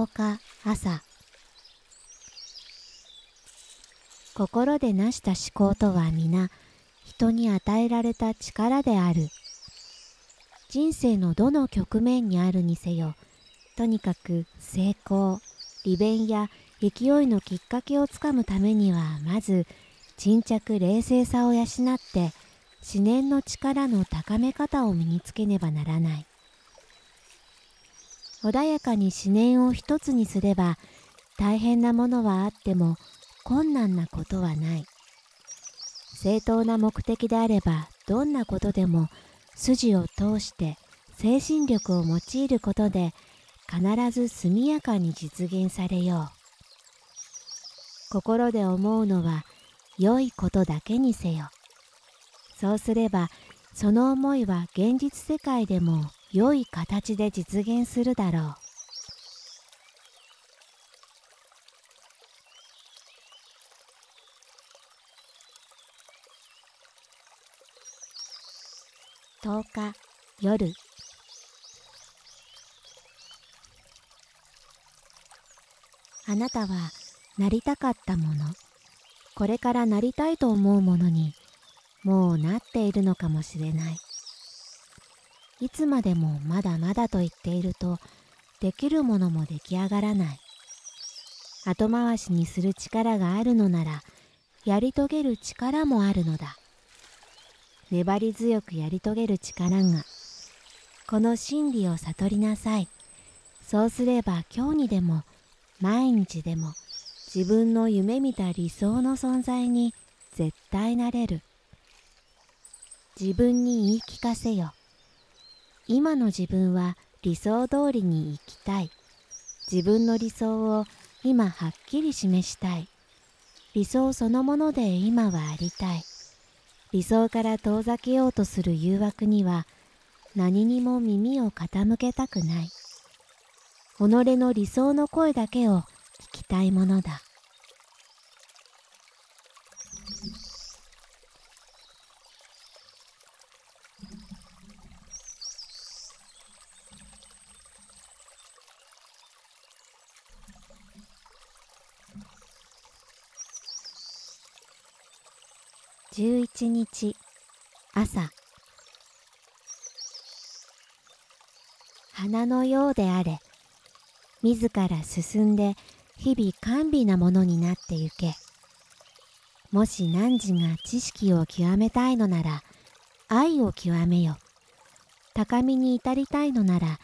10日朝心で成した思考とは皆人に与えられた力である人生のどの局面にあるにせよとにかく成功利便や勢いのきっかけをつかむためにはまず沈着冷静さを養って思念の力の高め方を身につけねばならない穏やかに思念を一つにすれば大変なものはあっても困難なことはない正当な目的であればどんなことでも筋を通して精神力を用いることで必ず速やかに実現されよう心で思うのは良いことだけにせよそうすればその思いは現実世界でも良い形で実現するだろう10日夜あなたはなりたかったものこれからなりたいと思うものにもうなっているのかもしれないいつまでもまだまだと言っているとできるものも出来上がらない後回しにする力があるのならやり遂げる力もあるのだ粘り強くやり遂げる力がこの真理を悟りなさいそうすれば今日にでも毎日でも自分の夢見た理想の存在に絶対なれる自分に言い聞かせよ今の自分は理想通りに生きたい自分の理想を今はっきり示したい理想そのもので今はありたい理想から遠ざけようとする誘惑には何にも耳を傾けたくない己の理想の声だけを聞きたいものだ11日朝花のようであれ自ら進んで日々甘美なものになってゆけもし汝が知識を極めたいのなら愛を極めよ高みに至りたいのなら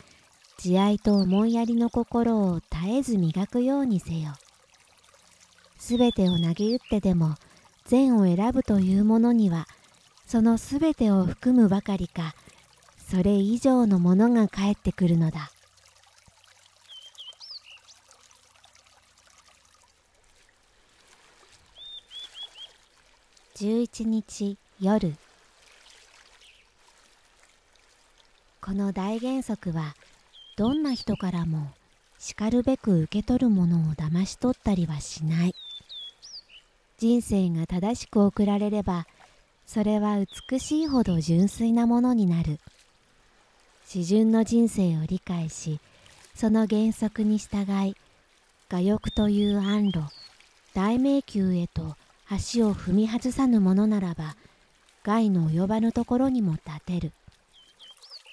慈愛と思いやりの心を絶えず磨くようにせよすべてを投げ打ってでも善を選ぶというものにはそのすべてを含むばかりかそれ以上のものが返ってくるのだ11日夜この大原則はどんな人からもしかるべく受け取るものを騙し取ったりはしない。人生が正しく送られればそれは美しいほど純粋なものになる詩順の人生を理解しその原則に従い我欲という安路大迷宮へと足を踏み外さぬものならば害の及ばぬところにも立てる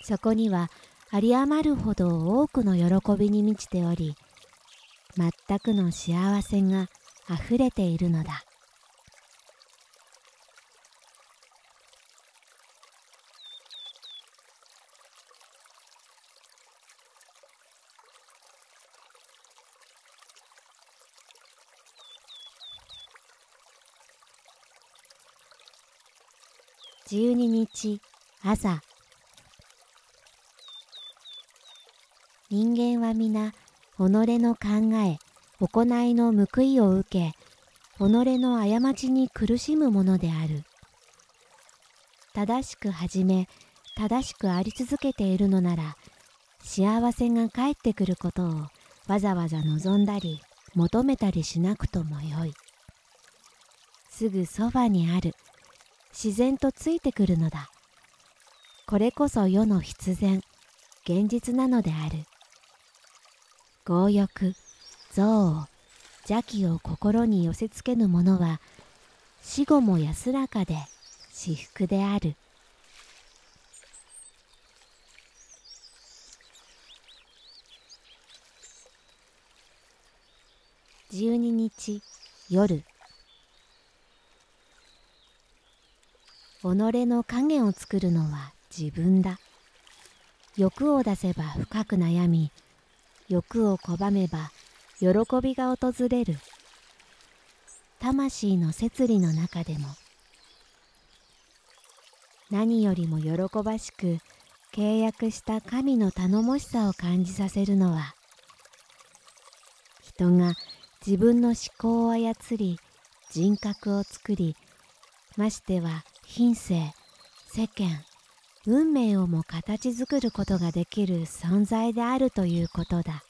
そこには有り余るほど多くの喜びに満ちており全くの幸せがあふれているのだ12日朝人間は皆己の考え行いの報いを受け己の過ちに苦しむものである正しく始め正しくあり続けているのなら幸せが返ってくることをわざわざ望んだり求めたりしなくともよいすぐそばにある「自然とついてくるのだこれこそ世の必然現実なのである強欲憎悪邪気を心に寄せつけぬ者は死後も安らかで至福である12日夜己の影を作るのは自分だ欲を出せば深く悩み欲を拒めば喜びが訪れる魂の摂理の中でも何よりも喜ばしく契約した神の頼もしさを感じさせるのは人が自分の思考を操り人格を作りましては品性世間運命をも形作ることができる存在であるということだ